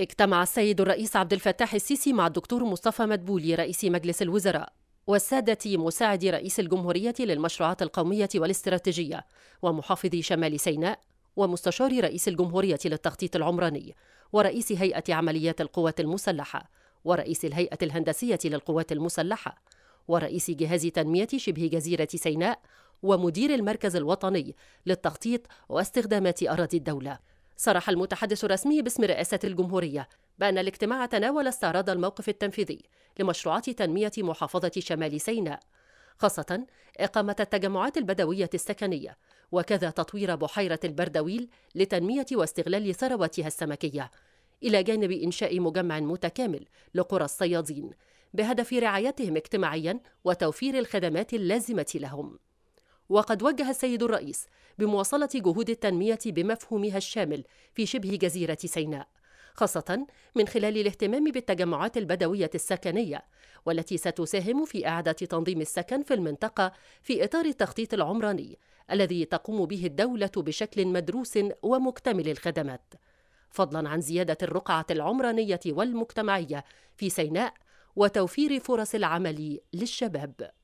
اجتمع السيد الرئيس عبد الفتاح السيسي مع الدكتور مصطفى مدبولي رئيس مجلس الوزراء والسادة مساعد رئيس الجمهورية للمشروعات القومية والاستراتيجية ومحافظ شمال سيناء ومستشار رئيس الجمهورية للتخطيط العمراني ورئيس هيئة عمليات القوات المسلحة ورئيس الهيئة الهندسية للقوات المسلحة ورئيس جهاز تنمية شبه جزيرة سيناء ومدير المركز الوطني للتخطيط واستخدامات أراضي الدولة صرح المتحدث الرسمي باسم رئاسة الجمهورية بأن الاجتماع تناول استعراض الموقف التنفيذي لمشروعات تنمية محافظة شمال سيناء خاصة إقامة التجمعات البدوية السكنية وكذا تطوير بحيرة البردويل لتنمية واستغلال ثرواتها السمكية إلى جانب إنشاء مجمع متكامل لقرى الصيادين بهدف رعايتهم اجتماعيا وتوفير الخدمات اللازمة لهم وقد وجه السيد الرئيس بمواصلة جهود التنمية بمفهومها الشامل في شبه جزيرة سيناء خاصة من خلال الاهتمام بالتجمعات البدوية السكنية والتي ستساهم في إعادة تنظيم السكن في المنطقة في إطار التخطيط العمراني الذي تقوم به الدولة بشكل مدروس ومكتمل الخدمات فضلا عن زيادة الرقعة العمرانية والمجتمعية في سيناء وتوفير فرص العمل للشباب